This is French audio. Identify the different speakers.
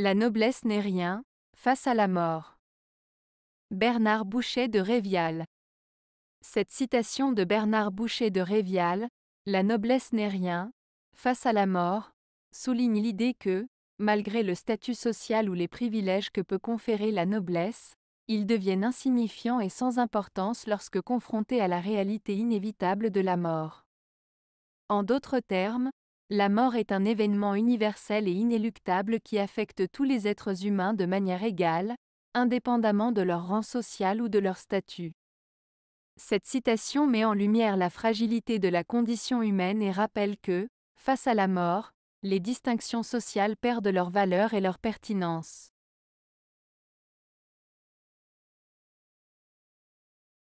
Speaker 1: La noblesse n'est rien, face à la mort. Bernard Boucher de Révial. Cette citation de Bernard Boucher de Révial, La noblesse n'est rien, face à la mort, souligne l'idée que, malgré le statut social ou les privilèges que peut conférer la noblesse, ils deviennent insignifiants et sans importance lorsque confrontés à la réalité inévitable de la mort. En d'autres termes, la mort est un événement universel et inéluctable qui affecte tous les êtres humains de manière égale, indépendamment de leur rang social ou de leur statut. Cette citation met en lumière la fragilité de la condition humaine et rappelle que, face à la mort, les distinctions sociales perdent leur valeur et leur pertinence.